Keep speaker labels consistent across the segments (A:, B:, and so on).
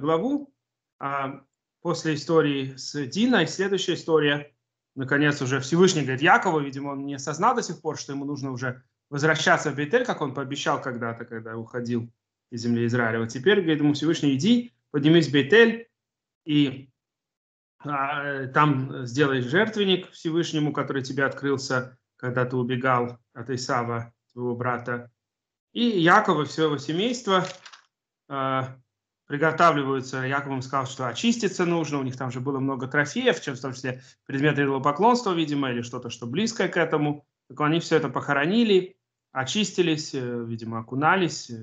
A: главу. А после истории с Диной следующая история. Наконец уже Всевышний говорит Якову, видимо, он не осознал до сих пор, что ему нужно уже возвращаться в Бетель как он пообещал когда-то, когда уходил из земли Израиля вот Теперь, говорит ему Всевышний, иди, поднимись в Бетель и а, там сделай жертвенник Всевышнему, который тебе открылся, когда ты убегал от Исава, твоего брата. И Якова, все его семейство, а, приготавливаются, Яков им сказал, что очиститься нужно, у них там же было много трофеев, чем в том числе предметы идолопоклонства, видимо, или что-то, что близкое к этому. Так они все это похоронили, очистились, э, видимо, окунались. Э,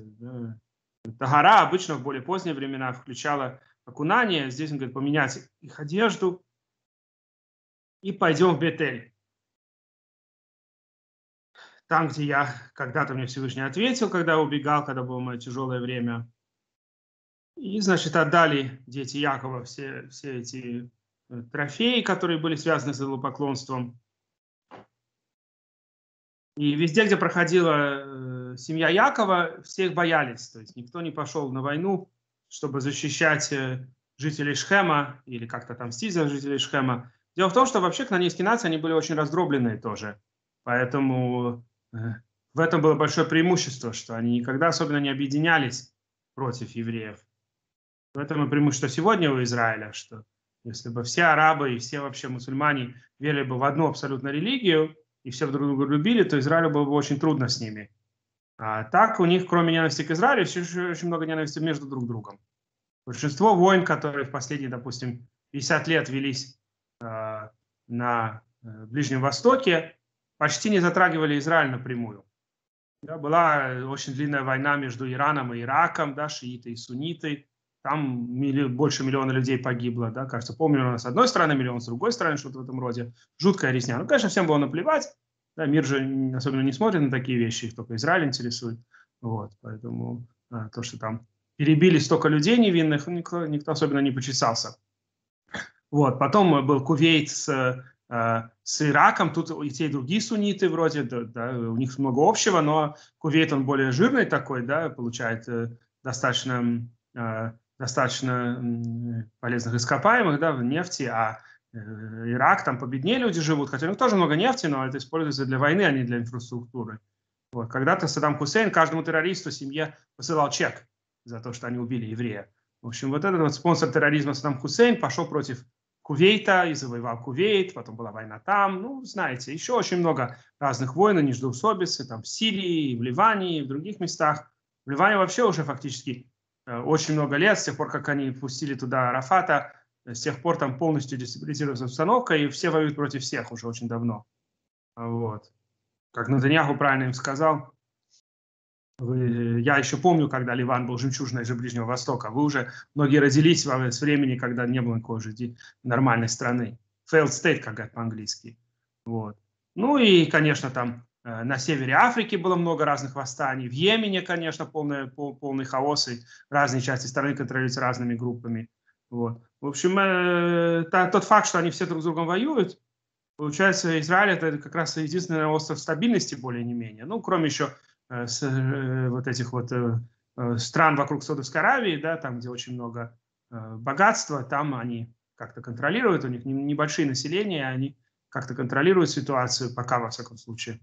A: Тагара обычно в более поздние времена включала окунание. Здесь он говорит, поменять их одежду и пойдем в Бетель. Там, где я когда-то мне Всевышний ответил, когда убегал, когда было мое тяжелое время. И, значит, отдали дети Якова все, все эти э, трофеи, которые были связаны с идолопоклонством. И везде, где проходила э, семья Якова, всех боялись. То есть никто не пошел на войну, чтобы защищать э, жителей Шхема или как-то там за жителей Шхема. Дело в том, что вообще кнанейские нации, они были очень раздробленные тоже. Поэтому в этом было большое преимущество, что они никогда особенно не объединялись против евреев. В этом и преимущество сегодня у Израиля, что если бы все арабы и все вообще мусульмане верили бы в одну абсолютно религию и все друг друга любили, то Израилю было бы очень трудно с ними. А так у них, кроме ненависти к Израилю, еще, еще очень много ненависти между друг другом. Большинство войн, которые в последние, допустим, 50 лет велись а, э, на Ближнем Востоке, почти не затрагивали Израиль напрямую. Да, была э, очень длинная война между Ираном и Ираком, да, шииты и сунниты – там мили, больше миллиона людей погибло, да, кажется, полмиллиона с одной стороны, миллион с другой стороны, что-то в этом роде. Жуткая резня. Ну, конечно, всем было наплевать, да, мир же особенно не смотрит на такие вещи, их только Израиль интересует, вот, поэтому а, то, что там перебили столько людей невинных, ну, никто, никто особенно не почесался. Вот, потом был Кувейт с, э, с Ираком, тут и те, и другие сунниты вроде, да, да, у них много общего, но Кувейт, он более жирный такой, да, получает э, достаточно э, достаточно полезных ископаемых, да, в нефти, а э, Ирак, там победнее люди живут, хотя у них тоже много нефти, но это используется для войны, а не для инфраструктуры. Вот. Когда-то Саддам Хусейн каждому террористу семье посылал чек за то, что они убили еврея. В общем, вот этот вот спонсор терроризма Саддам Хусейн пошел против Кувейта и завоевал Кувейт, потом была война там, ну, знаете, еще очень много разных войн и междоусобицы, там в Сирии, в Ливане, в других местах. В Ливане вообще уже фактически Э, очень много лет, с тех пор, как они пустили туда Арафата, э, с тех пор там полностью дестабилизировалась обстановка, и все воюют против всех уже очень давно. А, вот. Как Натаньяху правильно им сказал, вы, э, я еще помню, когда Ливан был жемчужиной же Ближнего Востока. Вы уже многие родились во, время, времени, когда не было никакой же нормальной страны. Failed state, как говорят по-английски. Вот. Ну и, конечно, там Э, на севере Африки было много разных восстаний, в Йемене, конечно, полный, полный хаос, и разные части страны контролируются разными группами. Вот. В общем, э, та, тот факт, что они все друг с другом воюют, получается, Израиль это как раз единственный остров стабильности, более не менее. Ну, кроме еще э, с, э, вот этих вот э, э стран вокруг Саудовской Аравии, да, там, где очень много э, богатства, там они как-то контролируют, у них небольшие населения, они как-то контролируют ситуацию, пока, во всяком случае.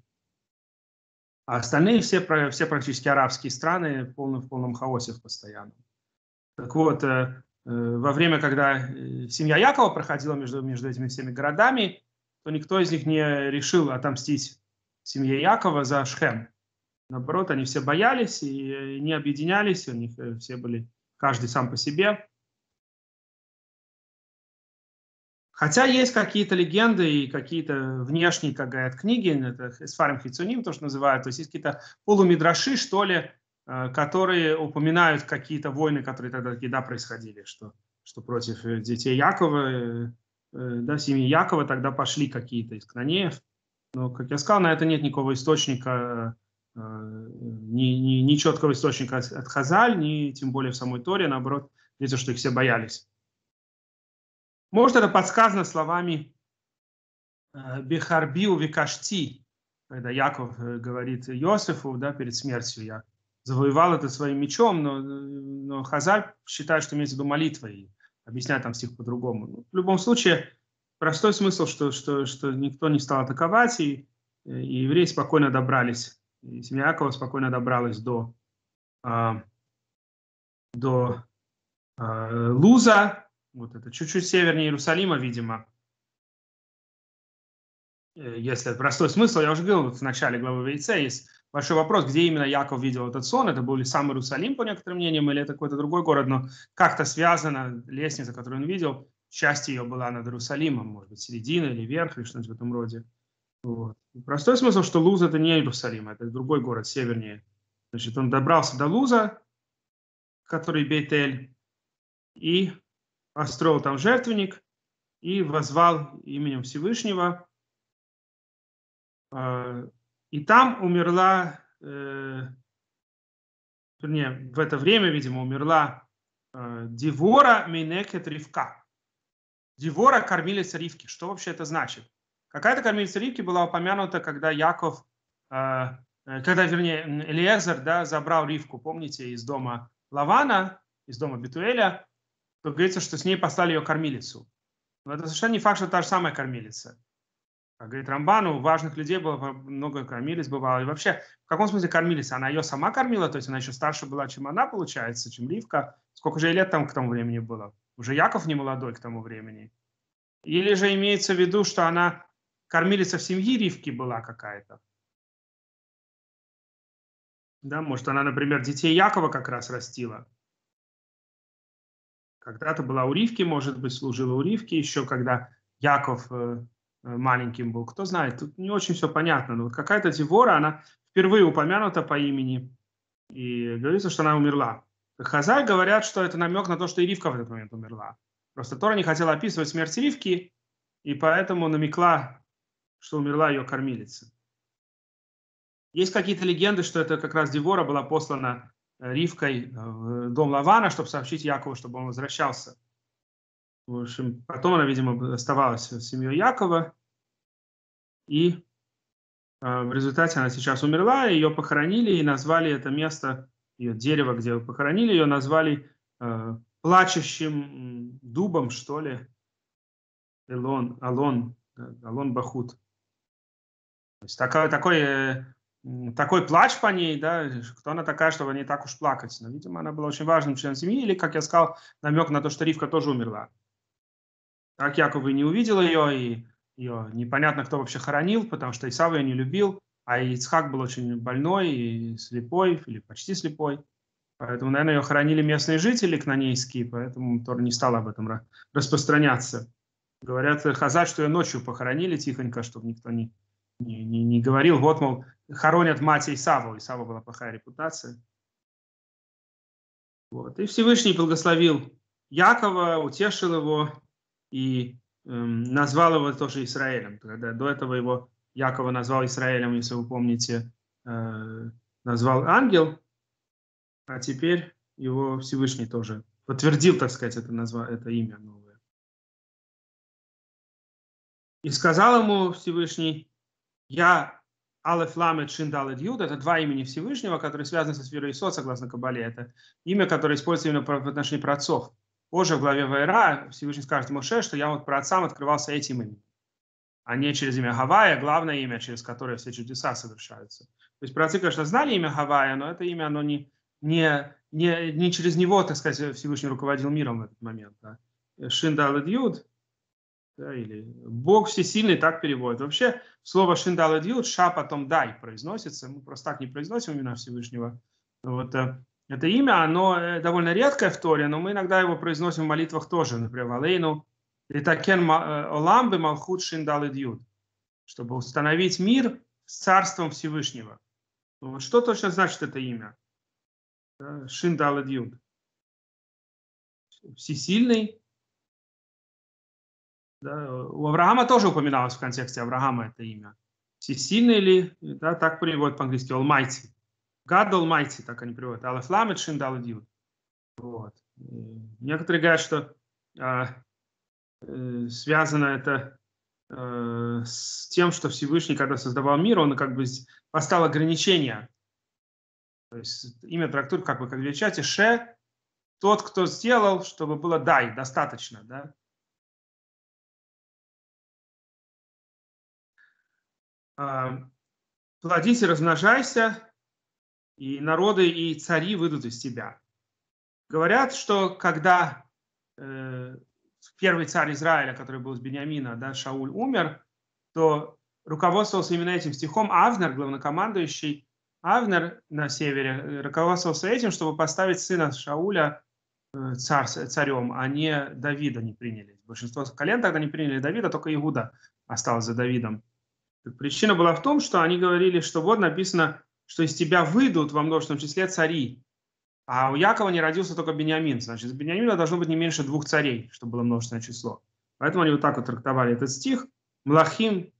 A: А остальные все, все практически арабские страны в полном, в полном хаосе постоянно. Так вот, э, э, во время, когда э, семья Якова проходила между, между этими всеми городами, то никто из них не решил отомстить семье Якова за Шхем. Наоборот, они все боялись и не объединялись, у них все были каждый сам по себе. Хотя есть какие-то легенды и какие-то внешние, как говорят, книги, ну, это Эсфарим Хицуним, то, что называют, то есть есть какие-то полумидраши, что ли, э, которые упоминают какие-то войны, которые тогда да, происходили, что, что против э, детей Якова, э, да, семьи Якова тогда пошли какие-то из Кнанеев. Но, как я сказал, на это нет никакого источника, ни, ни, ни четкого источника от Хазаль, ни тем более в самой Торе, наоборот, видно, что их все боялись. Может, это подсказано словами э, Бехарбиу Викашти, когда Яков э, говорит Иосифу да, перед смертью, я завоевал это своим мечом, но, э, но Хазар считает, что имеется в виду молитва, и объясняет там стих по-другому. Ну, в любом случае, простой смысл, что, что, что никто не стал атаковать, и, и евреи спокойно добрались, и семья Якова спокойно добралась до, а, до а, Луза, вот это чуть-чуть севернее Иерусалима, видимо. Э, если это простой смысл, я уже говорил в начале главы Вейца, есть большой вопрос, где именно Яков видел этот сон. Это был ли сам Иерусалим, по некоторым мнениям, или это какой-то другой город, но как-то связано лестница, которую он видел, часть ее была над Иерусалимом, может быть, середина или верх, или что-нибудь в этом роде. Вот. простой смысл, что Луз это не Иерусалим, это другой город севернее. Значит, он добрался до Луза, который Бейтель, и остроил там жертвенник и возвал именем Всевышнего. А, и там умерла, э, вернее, в это время, видимо, умерла э, Девора Менекет Ривка. Девора кормилица Ривки. Что вообще это значит? Какая-то кормилица Ривки была упомянута, когда Яков, э, когда, вернее, Элиезер да, забрал Ривку, помните, из дома Лавана, из дома Бетуэля, то говорится, что с ней послали ее кормилицу. Но это совершенно не факт, что та же самая кормилица. Как говорит Рамбан, у важных людей было много кормилиц, бывало. И вообще, в каком смысле кормилица? Она ее сама кормила, то есть она еще старше была, чем она, получается, чем Ливка. Сколько же ей лет там к тому времени было? Уже Яков не молодой к тому времени. Или же имеется в виду, что она кормилица в семье Ривки была какая-то. Да, может, она, например, детей Якова как раз растила когда-то была у Ривки, может быть, служила у Ривки, еще когда Яков э, э, маленьким был. Кто знает, тут не очень все понятно. Но вот какая-то Девора, она впервые упомянута по имени, и говорится, что она умерла. Хазай говорят, что это намек на то, что и Ривка в этот момент умерла. Просто Тора не хотела описывать смерть Ривки, и поэтому намекла, что умерла ее кормилица. Есть какие-то легенды, что это как раз Девора была послана Ривкой э, в дом Лавана, чтобы сообщить Якову, чтобы он возвращался. В общем, потом она, видимо, оставалась с семьей Якова. И э, в результате она сейчас умерла, ее похоронили и назвали это место, ее дерево, где ее похоронили, ее назвали э, плачущим дубом, что ли. Элон, Алон, э, Алон Бахут. То есть такой, такой такой плач по ней, да, кто она такая, чтобы не так уж плакать. Но, видимо, она была очень важным членом семьи, или, как я сказал, намек на то, что Ривка тоже умерла. Так Яков и не увидел ее, и ее непонятно, кто вообще хоронил, потому что Исав ее не любил, а Ицхак был очень больной и слепой, или почти слепой. Поэтому, наверное, ее хоронили местные жители кнонейские, поэтому Тор не стал об этом распространяться. Говорят, э, Хазар, что ее ночью похоронили тихонько, чтобы никто не, не, не, не говорил, вот, мол, хоронят мать Исаву, Исава была плохая репутация. Вот. И Всевышний благословил Якова, утешил его и эм, назвал его тоже Израилем. Когда до этого его Якова назвал Израилем, если вы помните, э, назвал ангел, а теперь его Всевышний тоже подтвердил, так сказать, это, назва, это имя новое. И сказал ему Всевышний, я Алеф Ламет Шиндалет Юд – это два имени Всевышнего, которые связаны со сферой Исот, согласно Кабале. Это имя, которое используется именно в отношении праотцов. Позже в главе Вайра Всевышний скажет Моше, что я вот праотцам открывался этим именем, а не через имя Гавайя, главное имя, через которое все чудеса совершаются. То есть праотцы, конечно, знали имя Гавайя, но это имя, оно не, не, не, не через него, так сказать, Всевышний руководил миром в этот момент. Да? Шиндалет Юд – да, или «Бог всесильный» так переводит. Вообще слово «шиндал дьют» «ша» потом «дай» произносится. Мы просто так не произносим имена Всевышнего. Вот э, это имя, оно э, довольно редкое в Торе, но мы иногда его произносим в молитвах тоже, например, «Алейну» «Ритакен э, оламбы малхут шиндал дьют», чтобы установить мир с царством Всевышнего. Вот что точно значит это имя? Шиндал дьют. Всесильный, да? У Авраама тоже упоминалось в контексте Авраама это имя. Всесильный ли, да, так переводят по-английски, Almighty. God Almighty, так они приводят. Алеф Ламет, Шин Вот. Э, некоторые говорят, что э, э, связано это э, с тем, что Всевышний, когда создавал мир, он как бы поставил ограничения. То есть имя трактур, как вы как величаете, Ше, тот, кто сделал, чтобы было дай, достаточно, да. А, плодись и размножайся, и народы и цари выйдут из тебя. Говорят, что когда э, первый царь Израиля, который был с Бениамина, да, Шауль, умер, то руководствовался именно этим стихом Авнер, главнокомандующий Авнер на севере, э, руководствовался этим, чтобы поставить сына Шауля э, царь, царем, а не Давида не приняли. Большинство колен тогда не приняли Давида, только Иуда остался за Давидом. Причина была в том, что они говорили, что вот написано, что из тебя выйдут во множественном числе цари. А у Якова не родился только Бениамин. Значит, из Бениамина должно быть не меньше двух царей, чтобы было множественное число. Поэтому они вот так вот трактовали этот стих. Млахим,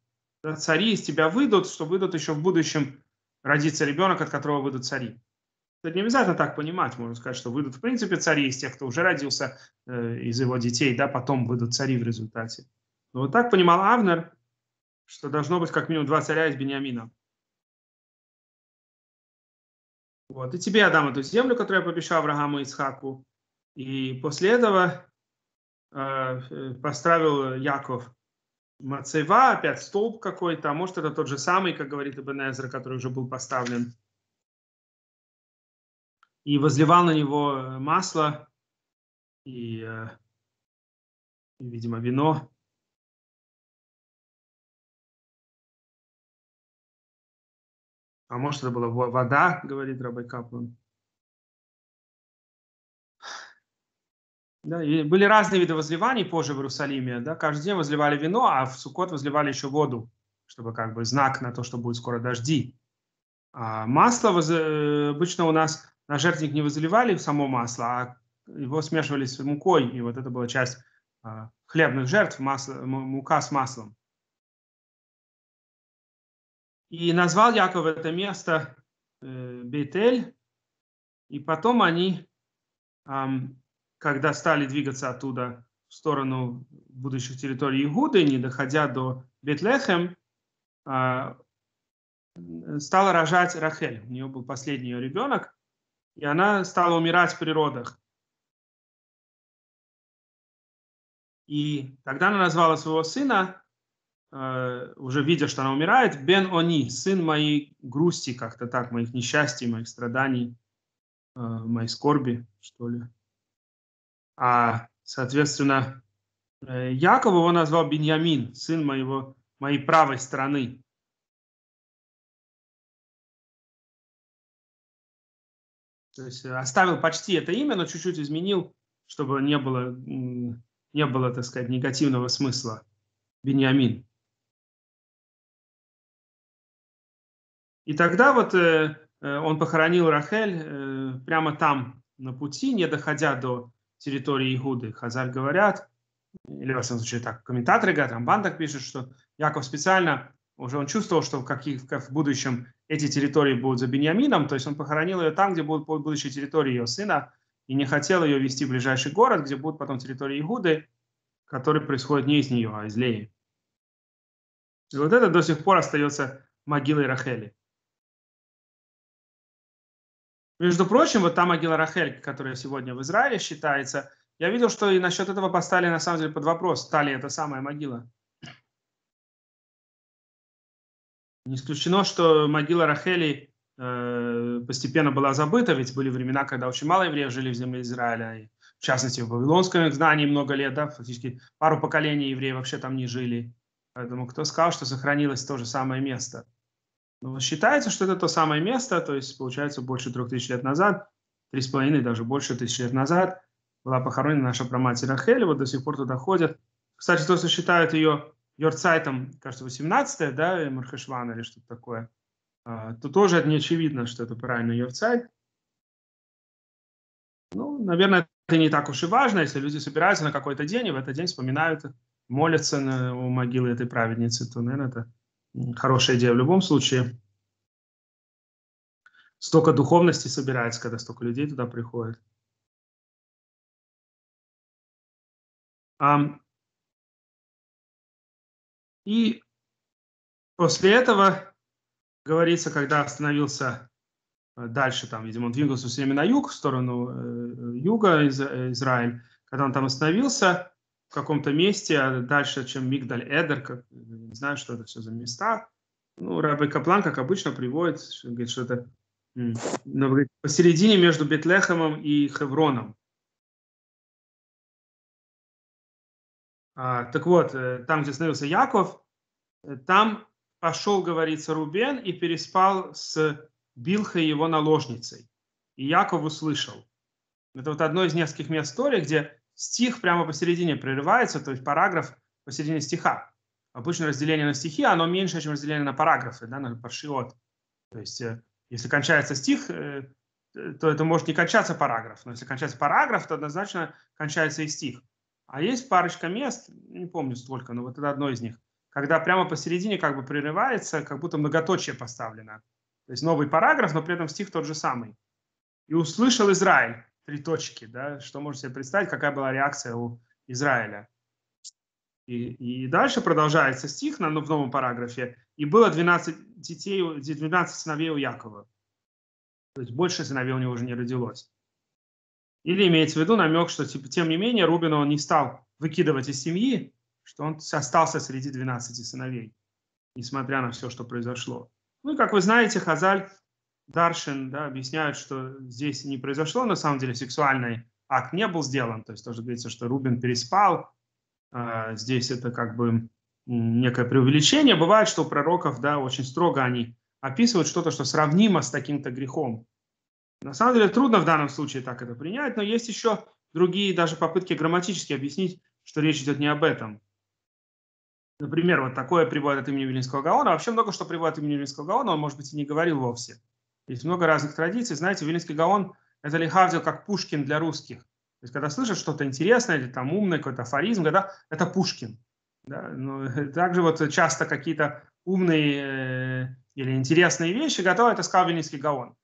A: цари из тебя выйдут, что выйдут еще в будущем родится ребенок, от которого выйдут цари. Это не обязательно так понимать. Можно сказать, что выйдут в принципе цари из тех, кто уже родился э, из его детей, да, потом выйдут цари в результате. Но вот так понимал Авнер, что должно быть как минимум два царя из Бениамина. Вот. И тебе я дам эту землю, которую я пообещал Аврааму и Исхаку. И после этого э, э поставил Яков Мацева, опять столб какой-то, а может это тот же самый, как говорит Эбенезер, который уже был поставлен. И возливал на него э, масло и, э, и видимо, вино. А может, это была вода, говорит Рабай Каплан. Да, и были разные виды возливаний позже в Иерусалиме. Да? Каждый день возливали вино, а в сукот возливали еще воду, чтобы как бы знак на то, что будет скоро дожди. А масло воз... Э, обычно у нас на жертвенник не возливали само масло, а его смешивали с мукой, и вот это была часть а, хлебных жертв, масло, мука с маслом. И назвал Яков это место э, Бетель. И потом они, э, когда стали двигаться оттуда в сторону будущих территорий Игуды, не доходя до Бетлехем, э, стала рожать Рахель. У нее был последний ее ребенок, и она стала умирать при родах. И тогда она назвала своего сына Э, уже видя, что она умирает, «Бен они, сын моей грусти, как-то так, моих несчастий, моих страданий, э, моей скорби, что ли». А, соответственно, э, Яков его назвал Беньямин, сын моего, моей правой стороны. То есть оставил почти это имя, но чуть-чуть изменил, чтобы не было, не было, так сказать, негативного смысла. Беньямин. И тогда вот э, э, он похоронил Рахель э, прямо там, на пути, не доходя до территории Игуды. Хазар говорят, или, во всяком случае, так, комментаторы говорят, Рамбан так пишет, что Яков специально уже он чувствовал, что в, каких, в будущем эти территории будут за Беньямином, то есть он похоронил ее там, где будут будущие территории ее сына, и не хотел ее вести в ближайший город, где будут потом территории Игуды, которые происходят не из нее, а из Леи. И вот это до сих пор остается могилой Рахели. Между прочим, вот там могила Рахель, которая сегодня в Израиле считается, я видел, что и насчет этого поставили на самом деле под вопрос, та ли это самая могила. Не исключено, что могила Рахели э, постепенно была забыта, ведь были времена, когда очень мало евреев жили в земле Израиля, и в частности в Вавилонском изгнании много лет, да, фактически пару поколений евреев вообще там не жили. Поэтому кто сказал, что сохранилось то же самое место? Ну, считается, что это то самое место, то есть, получается, больше трех тысяч лет назад, три с половиной, даже больше тысяч лет назад, была похоронена наша прамать Рахель, вот до сих пор туда ходят. Кстати, то, что считают ее Йорцайтом, кажется, 18 да, Мархешван или что-то такое, а, то тоже это не очевидно, что это правильно Йорцайт. Ну, наверное, это не так уж и важно, если люди собираются на какой-то день и в этот день вспоминают, молятся на, у могилы этой праведницы, то, наверное, это Хорошая идея в любом случае. Столько духовности собирается, когда столько людей туда приходит. и после этого, говорится, когда остановился э, дальше, там, видимо, он двигался все время на юг, в сторону э, юга из, э, Израиль, когда он там остановился, в каком-то месте, а дальше, чем Мигдаль Эдер, как, не знаю, что это все за места. Ну, Раби Каплан, как обычно, приводит, говорит, что это ну, посередине между Бетлехемом и Хевроном. А, так вот, э, там, где остановился Яков, э, там пошел, говорится, Рубен и переспал с Билхой его наложницей. И Яков услышал. Это вот одно из нескольких мест истории, где стих прямо посередине прерывается, то есть параграф посередине стиха. Обычно разделение на стихи, оно меньше, чем разделение на параграфы, да, на паршиот. То есть, э, если кончается стих, э, то это может не кончаться параграф, но если кончается параграф, то однозначно кончается и стих. А есть парочка мест, не помню столько, но вот это одно из них, когда прямо посередине как бы прерывается, как будто многоточие поставлено. То есть новый параграф, но при этом стих тот же самый. «И услышал Израиль, три точки, да, что можете себе представить, какая была реакция у Израиля. И, и дальше продолжается стих на, ну, в новом параграфе. И было 12 детей, 12 сыновей у Якова. То есть больше сыновей у него уже не родилось. Или имеется в виду намек, что типа, тем не менее Рубина он не стал выкидывать из семьи, что он остался среди 12 сыновей, несмотря на все, что произошло. Ну и, как вы знаете, Хазаль Даршин да, объясняют, что здесь не произошло, на самом деле, сексуальный акт не был сделан. То есть тоже говорится, что Рубин переспал. А, здесь это как бы некое преувеличение. Бывает, что у пророков да, очень строго они описывают что-то, что сравнимо с таким-то грехом. На самом деле трудно в данном случае так это принять, но есть еще другие даже попытки грамматически объяснить, что речь идет не об этом. Например, вот такое приводит от имени Вилинского Гаона. Вообще много что приводит от имени Вилинского Гаона, он, может быть, и не говорил вовсе. Есть много разных традиций. Знаете, Вилинский Гаон – это Лихавдил как Пушкин для русских. То есть, когда слышат что-то интересное или там умное, какой-то афоризм, когда это Пушкин. Да? Ну, также вот часто какие-то умные э, или интересные вещи готовы, это сказал Вильнинский Гаон.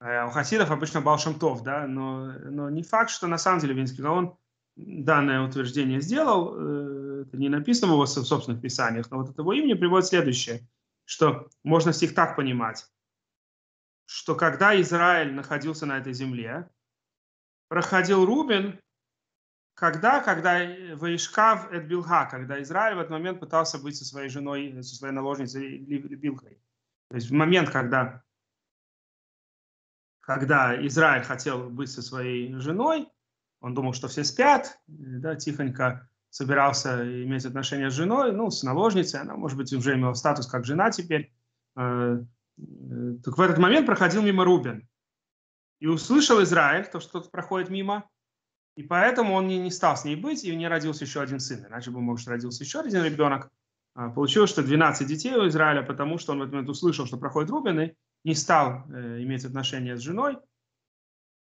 A: Э, у хасидов обычно Балшемтов, да, но, но не факт, что на самом деле Вильнинский Гаон данное утверждение сделал, э, это не написано в его собственных писаниях, но вот от его имени приводит следующее, что можно всех так понимать что когда Израиль находился на этой земле, проходил Рубин, когда, когда Ваишкав эт Билха, когда Израиль в этот момент пытался быть со своей женой, со своей наложницей Билхой. То есть в момент, когда, когда Израиль хотел быть со своей женой, он думал, что все спят, да, тихонько собирался иметь отношения с женой, ну, с наложницей, она, может быть, уже имела статус как жена теперь, э, Э, так в этот момент проходил мимо Рубин. И услышал Израиль, то, что кто-то проходит мимо, и поэтому он не, не стал с ней быть, и у нее родился еще один сын. Иначе бы, может, родился еще один ребенок. А получилось, что 12 детей у Израиля, потому что он в этот момент услышал, что проходит Рубин, и не стал э, иметь отношения с женой.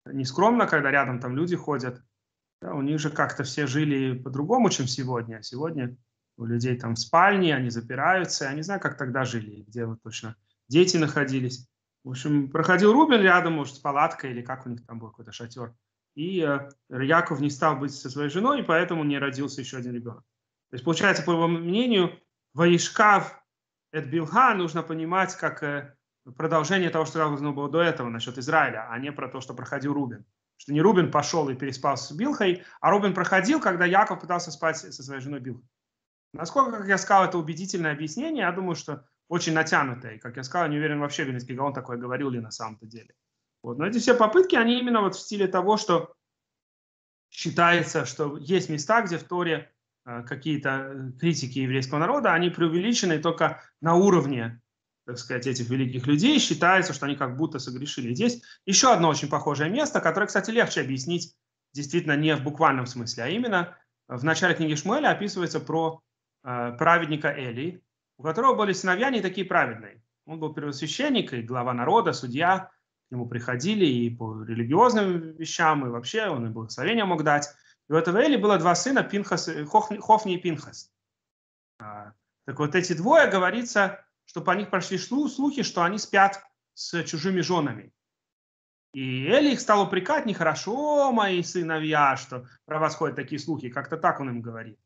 A: Нескромно, когда рядом там люди ходят. Да, у них же как-то все жили по-другому, чем сегодня. А сегодня у людей там спальни, они запираются. Я не знаю, как тогда жили, где вот точно дети находились. В общем, проходил Рубин рядом, может, с палаткой или как у них там был какой-то шатер. И э, Яков не стал быть со своей женой, и поэтому не родился еще один ребенок. То есть, получается, по его мнению, Ваишкав Эд Билха нужно понимать как э, продолжение того, что должно было до этого насчет Израиля, а не про то, что проходил Рубин. Что не Рубин пошел и переспал с Билхой, а Рубин проходил, когда Яков пытался спать со своей женой Билхой. Насколько, как я сказал, это убедительное объяснение, я думаю, что очень натянутая. И, как я сказал, не уверен вообще, Вильнинский Гаон такое говорил ли на самом-то деле. Вот. Но эти все попытки, они именно вот в стиле того, что считается, что есть места, где в Торе э, какие-то э, критики еврейского народа, они преувеличены только на уровне, так сказать, этих великих людей, считается, что они как будто согрешили. Здесь еще одно очень похожее место, которое, кстати, легче объяснить действительно не в буквальном смысле, а именно в начале книги Шмуэля описывается про э, праведника Эли, у которого были сыновья не такие праведные. Он был первосвященник и глава народа, судья. К нему приходили и по религиозным вещам, и вообще он и благословение мог дать. И у этого Эли было два сына, Пинхас, э, Хофни и Пинхас. А, так вот эти двое, говорится, что по них прошли слухи, что они спят с чужими женами. И Эли их стал упрекать, нехорошо, мои сыновья, что про вас ходят такие слухи, как-то так он им говорит.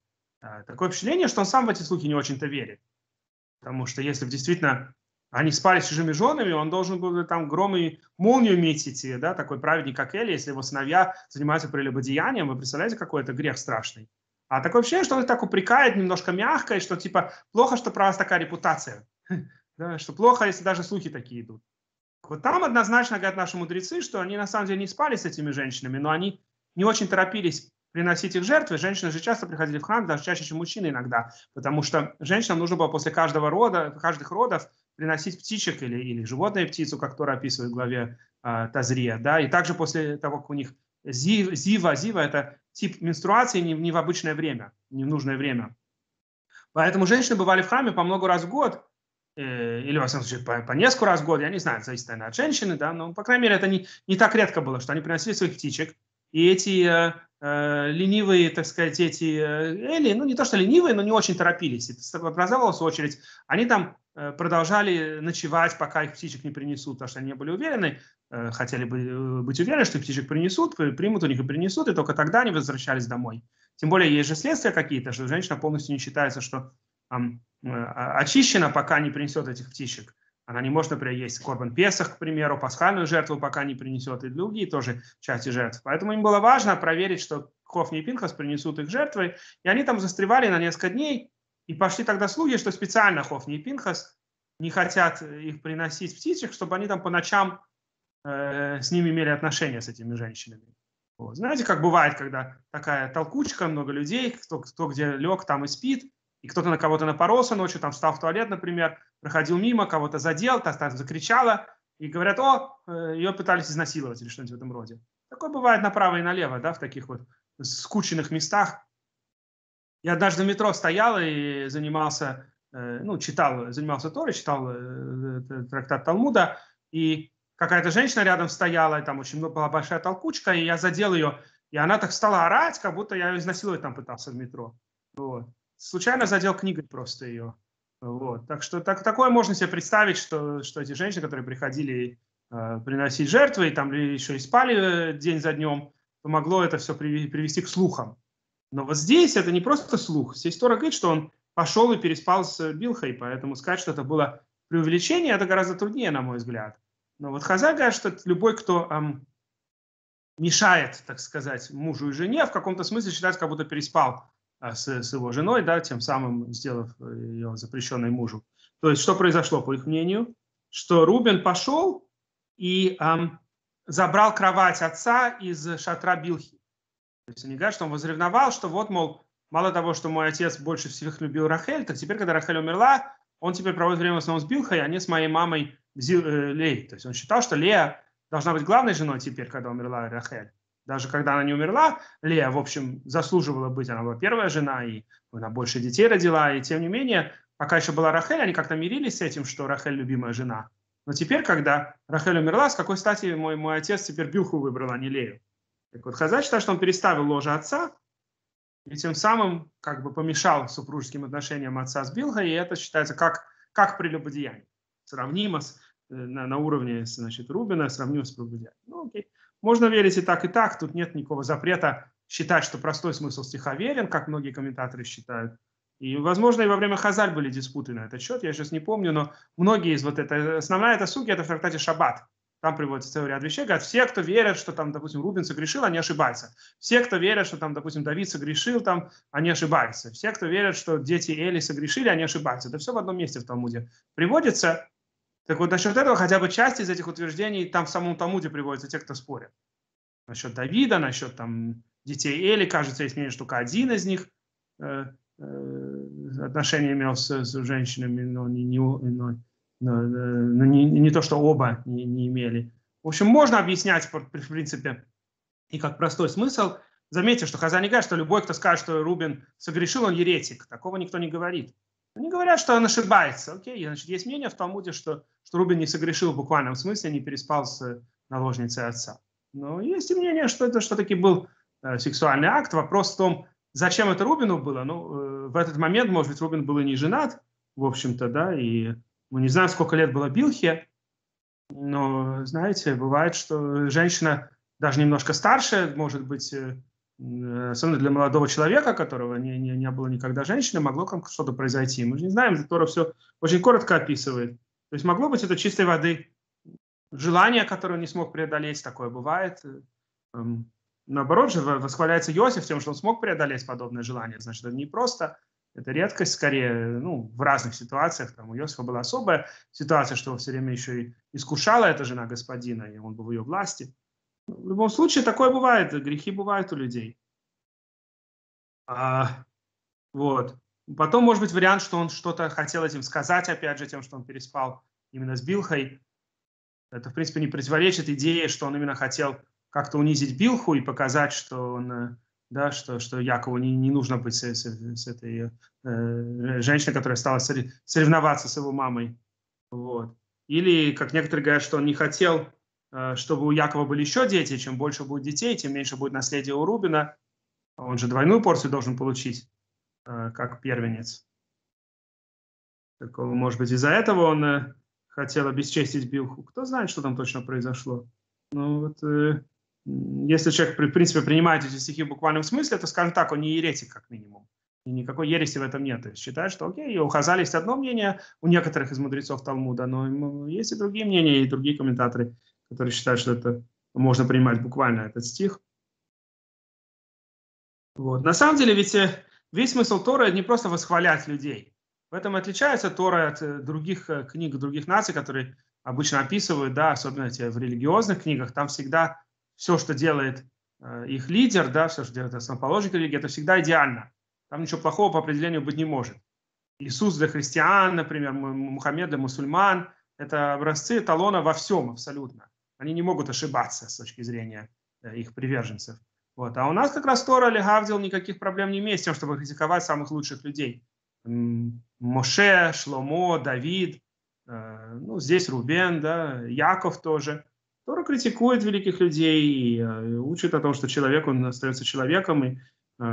A: А, такое впечатление, что он сам в эти слухи не очень-то верит. Потому что если действительно они спали с чужими женами, он должен был там гром и молнию метить, и, да, такой праведник, как Эли, если его сыновья занимаются прелюбодеянием, вы представляете, какой это грех страшный. А такое ощущение, что он их так упрекает немножко мягко, и что типа плохо, что про вас такая репутация, да, что плохо, если даже слухи такие идут. Вот там однозначно говорят наши мудрецы, что они на самом деле не спали с этими женщинами, но они не очень торопились приносить их жертвы. Женщины же часто приходили в храм, даже чаще, чем мужчины иногда, потому что женщинам нужно было после каждого рода, каждых родов приносить птичек или, или животное птицу, как Тора описывает в главе э, Тазрия. Да? И также после того, как у них зив, зива, зива – это тип менструации не, не в обычное время, не в нужное время. Поэтому женщины бывали в храме по много раз в год, э, или, во всяком случае, по, по несколько раз в год, я не знаю, зависит, наверное, от женщины, да, но, по крайней мере, это не, не так редко было, что они приносили своих птичек, и эти э, э, ленивые, так сказать, эти э, Эли, ну не то что ленивые, но не очень торопились. Это образовалась очередь. Они там продолжали ночевать, пока их птичек не принесут, потому что они не были уверены, хотели бы быть уверены, что птичек принесут, примут у них и принесут, и только тогда они возвращались домой. Тем более есть же следствия какие-то, что женщина полностью не считается, что там, а, очищена, пока не принесет этих птичек. Она не может, например, есть Корбан Песах, к примеру, пасхальную жертву пока не принесет, и другие тоже части жертв. Поэтому им было важно проверить, что Хофни и Пинхас принесут их жертвы, и они там застревали на несколько дней, и пошли тогда слуги, что специально Хофни и Пинхас не хотят э, их приносить птичек, чтобы они там по ночам э, с ними имели отношения с этими женщинами. Вот. Знаете, как бывает, когда такая толкучка, много людей, кто, кто где лег, там и спит, и кто-то на кого-то напоролся ночью, там встал в туалет, например, проходил мимо, кого-то задел, та, там закричала, и говорят, о, э, ее пытались изнасиловать или что-нибудь в этом роде. Такое бывает направо и налево, да, в таких вот скученных местах. Я однажды в метро стоял и занимался, э, ну, читал, занимался Торой, читал э, трактат Талмуда, и какая-то женщина рядом стояла, и там очень была большая толкучка, и я задел ее, и она так стала орать, как будто я ее изнасиловать там пытался в метро. Вот случайно задел книгой просто ее. Вот. Так что так, такое можно себе представить, что, что эти женщины, которые приходили э, приносить жертвы, и там еще и спали э, день за днем, помогло это все привести к слухам. Но вот здесь это не просто слух. Здесь Тора говорит, что он пошел и переспал с Билхой, поэтому сказать, что это было преувеличение, это гораздо труднее, на мой взгляд. Но вот Хаза говорит, что любой, кто эм, мешает, так сказать, мужу и жене, в каком-то смысле считается, как будто переспал а, с, с его женой, да, тем самым сделав э, ее запрещенной мужу. То есть что произошло, по их мнению? Что Рубин пошел и эм, забрал кровать отца из шатра Билхи. То есть они говорят, что он возревновал, что вот, мол, мало того, что мой отец больше всех любил Рахель, так теперь, когда Рахель умерла, он теперь проводит время в основном с Билхой, а не с моей мамой Зил, э, Лей. То есть он считал, что Лея должна быть главной женой теперь, когда умерла Рахель. Даже когда она не умерла, Лея, в общем, заслуживала быть. Она была первая жена, и она больше детей родила. И тем не менее, пока еще была Рахель, они как-то мирились с этим, что Рахель любимая жена. Но теперь, когда Рахель умерла, с какой стати мой, мой отец теперь Бюху выбрал, а не Лею? Так вот, Хазай считает, что он переставил ложе отца, и тем самым как бы помешал супружеским отношениям отца с Билхой, и это считается как, как прелюбодеяние. Сравнимо с, э, на, на уровне значит, Рубина, сравнимо с прелюбодеянием окей. Можно верить и так, и так. Тут нет никакого запрета считать, что простой смысл стиха верен, как многие комментаторы считают. И, возможно, и во время Хазаль были диспуты на этот счет, я сейчас не помню, но многие из вот этой... Основная эта суги — это в трактате «Шаббат». Там приводится целый ряд вещей, говорят, все, кто верят, что там, допустим, Рубин согрешил, они ошибаются. Все, кто верят, что там, допустим, Давид согрешил, там, они ошибаются. Все, кто верят, что дети Эли согрешили, они ошибаются. Это все в одном месте в Талмуде приводится, так вот, насчет этого хотя бы часть из этих утверждений там в самом Талмуде приводится те, кто спорят. Насчет Давида, насчет там детей Эли, кажется, есть мнение, что только один из них э, э, отношения имел с, с женщинами, но не, не, но, но, но не, не то, что оба не, не имели. В общем, можно объяснять, в принципе, и как простой смысл. Заметьте, что Хазани говорит, что любой, кто скажет, что Рубин согрешил, он еретик. Такого никто не говорит. Они говорят, что он ошибается. Окей, значит, есть мнение в Талмуде, что, что Рубин не согрешил в буквальном смысле, не переспал с э, наложницей отца. Но есть и мнение, что это все-таки был э, сексуальный акт. Вопрос в том, зачем это Рубину было. Ну, э, в этот момент, может быть, Рубин был и не женат, в общем-то, да, и мы не знаем, сколько лет было Билхе, но, знаете, бывает, что женщина даже немножко старше, может быть, э, Э, особенно для молодого человека, которого не, не, не было никогда женщины, могло как что-то произойти. Мы же не знаем, Затора все очень коротко описывает. То есть могло быть это чистой воды. Желание, которое он не смог преодолеть, такое бывает. Эм, наоборот же, восхваляется Иосиф тем, что он смог преодолеть подобное желание. Значит, это не просто, это редкость скорее, ну, в разных ситуациях. Там у Иосифа была особая ситуация, что он все время еще и искушала эта жена господина, и он был в ее власти. В любом случае, такое бывает. Грехи бывают у людей. А, вот. Потом, может быть, вариант, что он что-то хотел этим сказать, опять же, тем, что он переспал именно с Билхой. Это, в принципе, не противоречит идее, что он именно хотел как-то унизить Билху и показать, что он, э, да, что, что Якову не, не нужно быть с, с, с этой э, женщиной, которая стала соревноваться с его мамой. Вот. Или, как некоторые говорят, что он не хотел Э, чтобы у Якова были еще дети, чем больше будет детей, тем меньше будет наследие у Рубина. Он же двойную порцию должен получить, э, как первенец. Так, может быть, из-за этого он э, хотел обесчестить Билху. Кто знает, что там точно произошло. Ну вот, если человек, в принципе, принимает эти стихи в буквальном смысле, то, скажем так, он не еретик, как минимум. И никакой ереси в этом нет. То есть считает, что окей, у Хазаля есть одно мнение, у некоторых из мудрецов Талмуда, но есть и другие мнения, и другие комментаторы которые считают, что это можно принимать буквально этот стих. Вот. На самом деле ведь э, весь смысл Торы не просто восхвалять людей. В этом отличается Тора от э, других э, книг других наций, которые обычно описывают, да, особенно те в религиозных книгах, там всегда все, что делает их лидер, да, все, что делает основоположник религии, это всегда идеально. Там ничего плохого по определению быть не может. Иисус для христиан, например, Мухаммед для мусульман – это образцы эталона во всем абсолютно. Они не могут ошибаться с точки зрения э, их приверженцев. Вот. А у нас как раз Тора или Гавдил никаких проблем не имеет с тем, чтобы критиковать самых лучших людей. Моше, Шломо, Давид, э, ну, здесь Рубен, да, Яков тоже. Тора критикует великих людей и э, учит о том, что человек, он остается человеком, и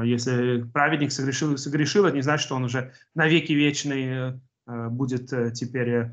A: если праведник согрешил, согрешил, это не значит, что он уже навеки вечный будет теперь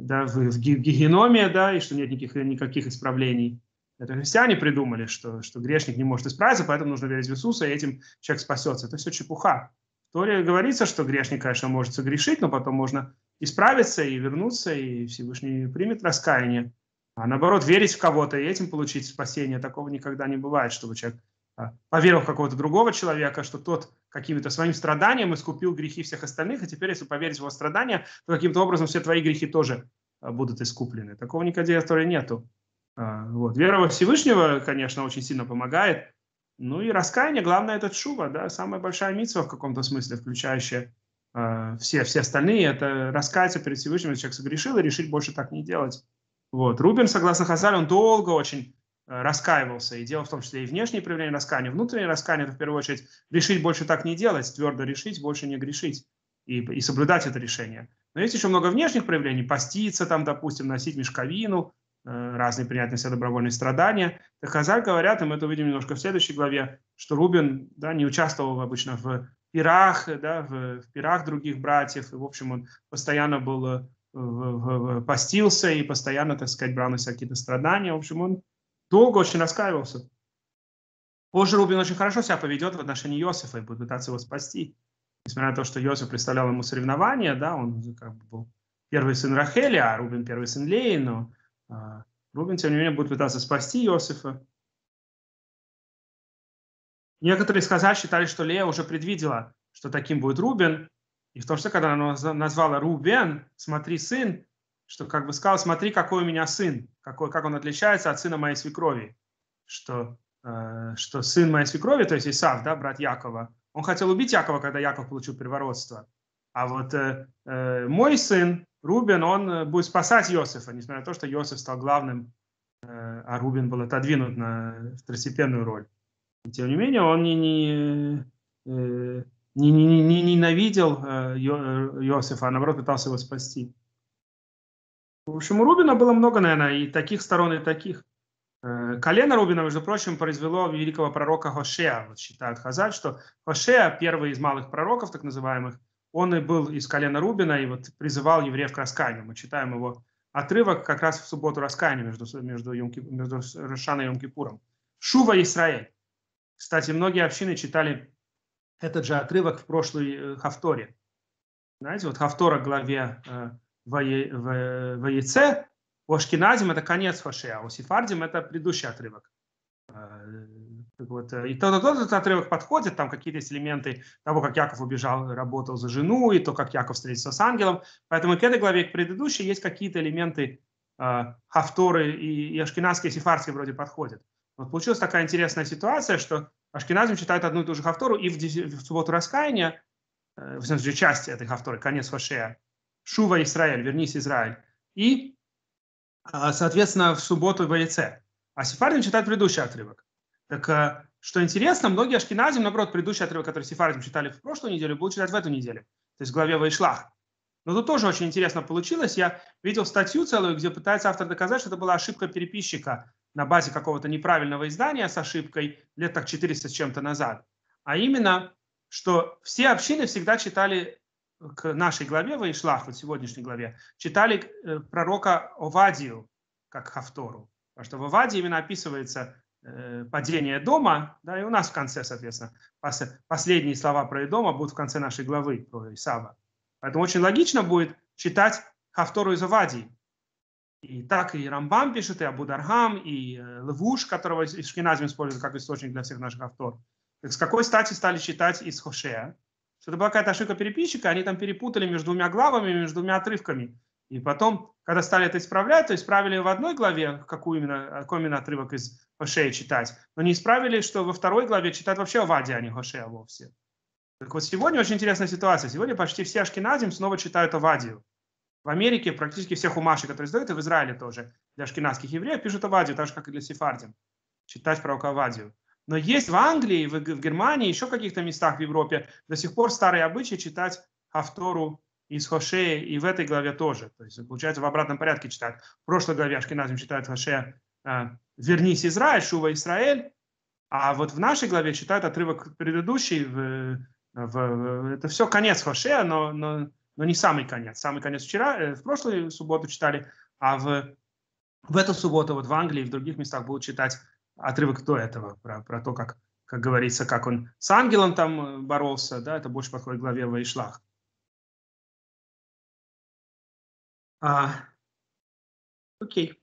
A: да, в гигиеномия, да, и что нет никаких, никаких исправлений. Это христиане придумали, что, что грешник не может исправиться, поэтому нужно верить в Иисуса, и этим человек спасется. Это все чепуха. В Торе говорится, что грешник, конечно, может согрешить, но потом можно исправиться и вернуться, и Всевышний примет раскаяние. А наоборот, верить в кого-то и этим получить спасение, такого никогда не бывает, чтобы человек Э, поверил в какого-то другого человека, что тот каким-то своим страданием искупил грехи всех остальных, и а теперь, если поверить в его страдания, то каким-то образом все твои грехи тоже э, будут искуплены. Такого никогда истории нету. Э, вот. Вера во Всевышнего, конечно, очень сильно помогает. Ну и раскаяние, главное, это чува, да, самая большая митцва в каком-то смысле, включающая э, все, все остальные, это раскаяться перед Всевышним, если человек согрешил, и решить больше так не делать. Вот. Рубин, согласно Хазаль, он долго очень Э, раскаивался. И дело в том числе и внешнее проявление раскаяния, внутреннее раскаяние, это в первую очередь решить больше так не делать, твердо решить, больше не грешить и, и соблюдать это решение. Но есть еще много внешних проявлений, поститься там, допустим, носить мешковину, э, разные принять на себя добровольные страдания. Так Хазаль говорят, и мы это увидим немножко в следующей главе, что Рубин да, не участвовал обычно в пирах, да, в, в пирах других братьев, и, в общем, он постоянно был э, в, в, в, постился и постоянно, так сказать, брал на себя какие-то страдания. В общем, он долго очень раскаивался. Позже Рубин очень хорошо себя поведет в отношении Иосифа и будет пытаться его спасти. Несмотря на то, что Иосиф представлял ему соревнования, да, он как бы был первый сын Рахели, а Рубин первый сын Леи, но э, Рубин, тем не менее, будет пытаться спасти Иосифа. Некоторые сказали, считали, что Лея уже предвидела, что таким будет Рубин, и в том, что когда она назвала Рубен, смотри, сын, что как бы сказал, смотри, какой у меня сын, какой, как он отличается от сына моей свекрови, что, э, что сын моей свекрови, то есть Исав, да, брат Якова, он хотел убить Якова, когда Яков получил приворотство, а вот э, э, мой сын, Рубин, он э, будет спасать Иосифа, несмотря на то, что Иосиф стал главным, э, а Рубин был отодвинут на второстепенную роль. И, тем не менее, он не, не, э, не не, не, не ненавидел э, э, Иосифа, а наоборот пытался его спасти. В общем, у Рубина было много, наверное, и таких сторон, и таких. Э, колено Рубина, между прочим, произвело великого пророка Хошея. Вот считают хазар, что Хошея, первый из малых пророков, так называемых, он и был из колена Рубина и вот призывал евреев к раскаянию. Мы читаем его отрывок как раз в субботу раскаяния между, между, Йом, между Рошаной и Йом-Кипуром. Шува Исраэль. Кстати, многие общины читали этот же отрывок в прошлой э, Хавторе. Знаете, вот Хавтора в главе э, Ваеце, у Ашкиназим это конец Хошея, у Сефардим это предыдущий отрывок. Э, вот. Э, и тот, тот, тот отрывок подходит, там какие-то есть элементы того, как Яков убежал, работал за жену, и то, как Яков встретился с ангелом. Поэтому к этой главе, к предыдущей, есть какие-то элементы э, авторы и, и ашкенадские, и сефардские вроде подходят. Вот получилась такая интересная ситуация, что ашкеназим читает одну и ту же автору, и в, в субботу раскаяния, в смысле, часть этой авторы конец Хошея, Шува Израиль, вернись Израиль. И, а, соответственно, в субботу Ваеце. А Сефардим читает предыдущий отрывок. Так а, что интересно, многие ашкеназим, наоборот, предыдущий отрывок, который Сефардим читали в прошлую неделю, будут читать в эту неделю, то есть в главе Ваишлах. Но тут тоже очень интересно получилось. Я видел статью целую, где пытается автор доказать, что это была ошибка переписчика на базе какого-то неправильного издания с ошибкой лет так 400 с чем-то назад. А именно, что все общины всегда читали к нашей главе Ваишлах, вот сегодняшней главе, читали э, пророка Овадию как Хавтору. Потому что в Овадии именно описывается э, падение дома, да, и у нас в конце, соответственно, последние слова про дома будут в конце нашей главы про Исава. Поэтому очень логично будет читать Хавтору из Овадии. И так и Рамбам пишет, и Абудархам, и э, Лвуш, которого Шкиназим использует как источник для всех наших автор. Так с какой стати стали читать из Хошея? что это была какая-то ошибка переписчика, они там перепутали между двумя главами, между двумя отрывками. И потом, когда стали это исправлять, то исправили в одной главе, какую именно, какой именно отрывок из Хошея читать, но не исправили, что во второй главе читать вообще Авадия, а не Хошея вовсе. Так вот сегодня очень интересная ситуация. Сегодня почти все ашкеназим снова читают Вадию. В Америке практически все хумаши, которые издают, и в Израиле тоже, для ашкеназских евреев пишут Вадию, так же, как и для сефардим. Читать про Вадию. Но есть в Англии, в, в Германии, еще каких-то местах в Европе до сих пор старые обычаи читать Автору из Хошея и в этой главе тоже. То есть, получается, в обратном порядке читают. В прошлой главе Ашкиназим читают Хошея э, «Вернись, Израиль», «Шува, Израиль», а вот в нашей главе читают отрывок предыдущий. В, в, это все конец Хошея, но, но, но не самый конец. Самый конец вчера, э, в прошлую субботу читали, а в, в эту субботу вот в Англии и в других местах будут читать отрывок до этого, про, про то, как, как говорится, как он с ангелом там э, боролся, да, это больше подходит главе Ваишлах. А, окей,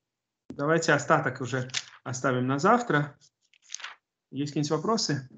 A: давайте остаток уже оставим на завтра. Есть какие-нибудь вопросы?